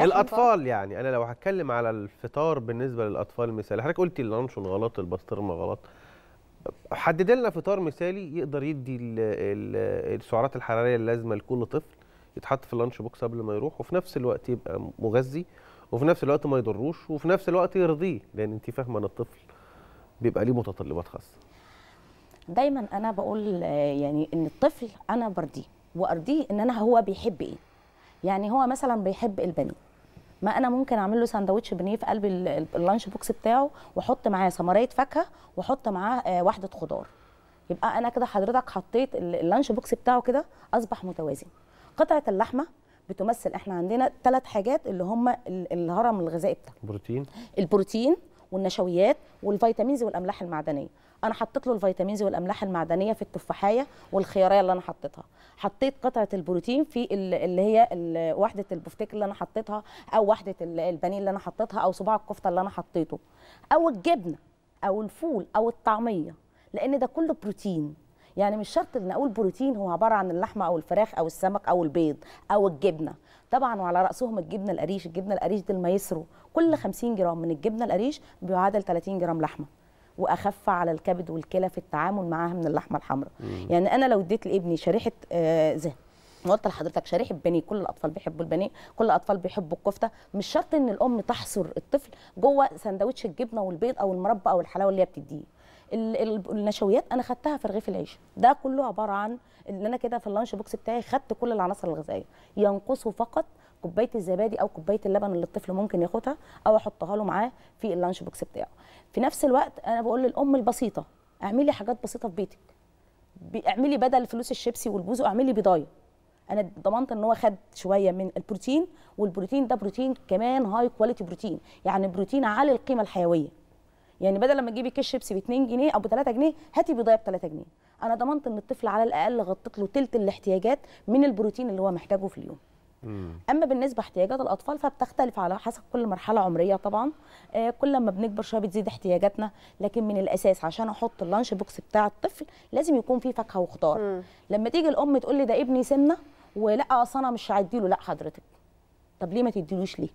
الاطفال يعني انا لو هتكلم على الفطار بالنسبه للاطفال مثال حضرتك قلتي اللانشون غلط البسطرمه غلط حدد لنا فطار مثالي يقدر يدي السعرات الحراريه اللازمه لكل طفل يتحط في اللانش بوكس قبل ما يروح وفي نفس الوقت يبقى مغذي وفي نفس الوقت ما يضروش وفي نفس الوقت يرضيه لان انت فاهمه ان الطفل بيبقى ليه متطلبات خاصه دايما انا بقول يعني ان الطفل انا برضيه وارضيه ان انا هو بيحب ايه يعني هو مثلا بيحب البنين ما انا ممكن اعمل له ساندوتش بنيه في قلب اللانش بوكس بتاعه واحط معاه سمرايه فاكهه واحط معاه آه، وحده خضار يبقى انا كده حضرتك حطيت اللانش بوكس بتاعه كده اصبح متوازن قطعه اللحمه بتمثل احنا عندنا ثلاث حاجات اللي هم الهرم الغذائي بتاعنا البروتين البروتين والنشويات والفيتامينز والاملاح المعدنيه انا حطيت له الفيتامينز والاملاح المعدنيه في التفاحيه والخياريه اللي انا حطيتها حطيت قطعه البروتين في اللي هي وحده البفتيك اللي انا حطيتها او وحده البانيه اللي انا حطيتها او صباع الكفته اللي انا حطيته او الجبنه او الفول او الطعميه لان ده كله بروتين يعني مش شرط ان اقول بروتين هو عباره عن اللحمه او الفراخ او السمك او البيض او الجبنه طبعا وعلى راسهم الجبنه القريش الجبنه القريش دي المايسترو كل 50 جرام من الجبنه القريش بيعادل 30 جرام لحمه واخف على الكبد والكلى في التعامل معاها من اللحمه الحمراء يعني انا لو اديت لابني شريحه آه، زه وقلت قلت لحضرتك شريحه بني كل الاطفال بيحبوا البني كل الاطفال بيحبوا الكفته مش شرط ان الام تحصر الطفل جوه سندوتش الجبنه والبيض او المربى او الحلاوه اللي هي بتديه النشويات انا خدتها في رغيف العيش ده كله عباره عن ان انا كده في اللانش بوكس بتاعي خدت كل العناصر الغذائيه ينقصه فقط كوبايه الزبادي او كوبايه اللبن اللي الطفل ممكن ياخدها او احطها له معاه في اللانش بوكس بتاعه في نفس الوقت انا بقول للام البسيطه اعملي حاجات بسيطه في بيتك اعملي بدل فلوس الشيبسي والبوزو اعملي بيضايه انا ضمنت ان هو خد شويه من البروتين والبروتين ده بروتين كمان هاي كواليتي بروتين يعني بروتين عالي القيمه الحيويه يعني بدل ما تجيبي كيس شيبسي ب 2 جنيه او ب 3 جنيه هاتي بيضايه ب 3 جنيه انا ضمنت ان الطفل على الاقل غطيت له ثلث الاحتياجات من البروتين اللي هو محتاجه في اليوم اما بالنسبه احتياجات الاطفال فبتختلف على حسب كل مرحله عمريه طبعا آه كل ما بنكبر شويه بتزيد احتياجاتنا لكن من الاساس عشان احط اللانش بوكس بتاع الطفل لازم يكون فيه فاكهه وخضار لما تيجي الام تقول لي ده ابني سمنه ولا اصل انا مش هديله لا حضرتك طب ليه ما تديلوش ليه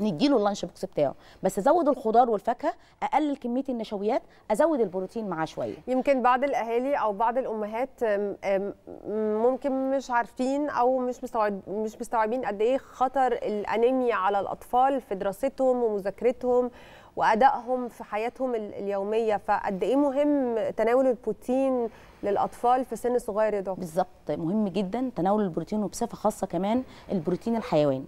نديله اللانش بوكس بتاعه بس ازود الخضار والفاكهه اقلل كميه النشويات ازود البروتين معاه شويه يمكن بعض الاهالي او بعض الامهات ممكن مش عارفين او مش مستوعب مش مستوعبين قد ايه خطر الانيميا على الاطفال في دراستهم ومذاكرتهم وادائهم في حياتهم اليوميه فقد ايه مهم تناول البروتين للاطفال في سن صغير يا دكتور بالظبط مهم جدا تناول البروتين وبصفه خاصه كمان البروتين الحيواني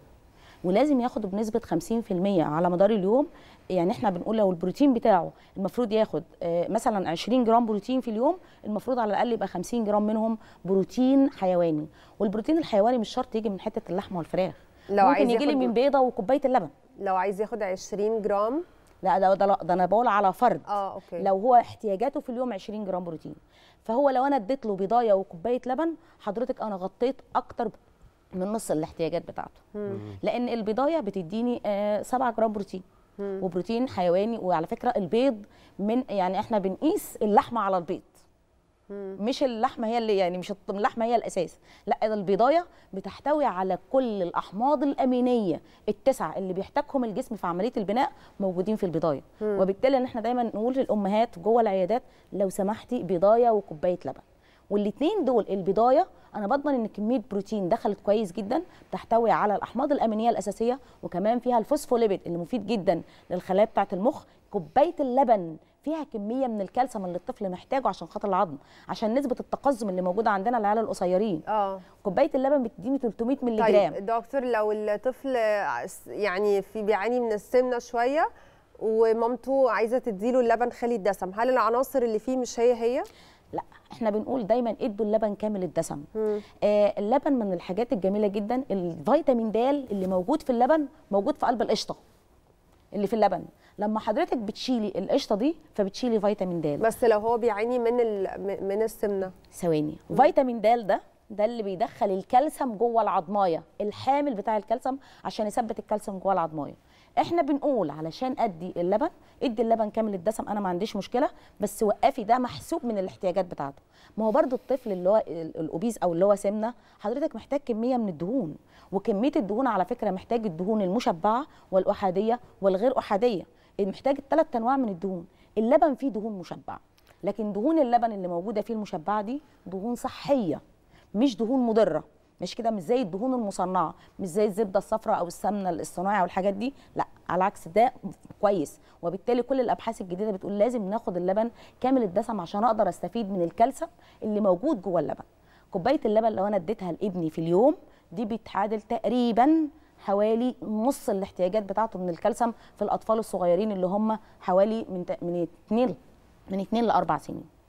ولازم ياخده بنسبه 50% على مدار اليوم يعني احنا بنقول لو البروتين بتاعه المفروض ياخد آه، مثلا 20 جرام بروتين في اليوم المفروض على الاقل يبقى 50 جرام منهم بروتين حيواني والبروتين الحيواني مش شرط يجي من حته اللحمه والفراخ لو ممكن عايز يجي من بيضه وكوبايه اللبن لو عايز ياخد 20 جرام لا ده ده, ده انا بقول على فرد اه اوكي لو هو احتياجاته في اليوم 20 جرام بروتين فهو لو انا اديت له بيضايه وكوبايه لبن حضرتك انا غطيت اكتر من نص الاحتياجات بتاعته لان البضايه بتديني 7 آه، جرام بروتين وبروتين حيواني وعلى فكره البيض من يعني احنا بنقيس اللحمه على البيض مش اللحمه هي اللي يعني مش اللحمه هي الاساس لا البضايه بتحتوي على كل الاحماض الامينيه التسعه اللي بيحتاجهم الجسم في عمليه البناء موجودين في البضايه وبالتالي ان احنا دايما نقول للامهات جوه العيادات لو سمحتي بضايه وكوبايه لبن والاثنين دول البدايه انا بضمن ان كميه بروتين دخلت كويس جدا تحتوي على الاحماض الامينيه الاساسيه وكمان فيها الفوسفوليبيد اللي مفيد جدا للخلايا بتاعه المخ كوبايه اللبن فيها كميه من الكالسيوم اللي الطفل محتاجه عشان خاطر العظم عشان نسبه التقزم اللي موجوده عندنا العيال القصيرين اه كوبايه اللبن بتديني 300 مللي جرام طيب دكتور لو الطفل يعني في بيعاني من السمنه شويه ومامته عايزه تديله اللبن خالي الدسم هل العناصر اللي فيه مش هي هي لا احنا بنقول دايما ادوا اللبن كامل الدسم آه اللبن من الحاجات الجميله جدا الفيتامين د اللي موجود في اللبن موجود في قلب القشطه اللي في اللبن لما حضرتك بتشيلي القشطه دي فبتشيلي فيتامين د بس لو هو بيعاني من ال... من السمنه ثواني فيتامين د ده ده اللي بيدخل الكالسيوم جوه العظمايه الحامل بتاع الكالسيوم عشان يثبت الكالسيوم جوه العظمايه احنا بنقول علشان ادي اللبن ادي اللبن كامل الدسم انا ما عنديش مشكله بس وقفي ده محسوب من الاحتياجات بتاعته ما هو برده الطفل اللي هو الاوبيز او اللي هو سمنه حضرتك محتاج كميه من الدهون وكميه الدهون على فكره محتاج الدهون المشبعه والاحاديه والغير احاديه إيه، محتاج الثلاث انواع من الدهون اللبن فيه دهون مشبعه لكن دهون اللبن اللي موجوده فيه المشبعه دي دهون صحيه مش دهون مضره مش كده مش زي الدهون المصنعه مش زي الزبده الصفراء او السمنه الصناعي الحاجات دي لا على العكس ده كويس وبالتالي كل الابحاث الجديده بتقول لازم ناخد اللبن كامل الدسم عشان اقدر استفيد من الكالسيوم اللي موجود جوه اللبن كوبايه اللبن لو انا اديتها لابني في اليوم دي بتعادل تقريبا حوالي نص الاحتياجات بتاعته من الكالسيوم في الاطفال الصغيرين اللي هم حوالي من من 2 من 2 ل 4 سنين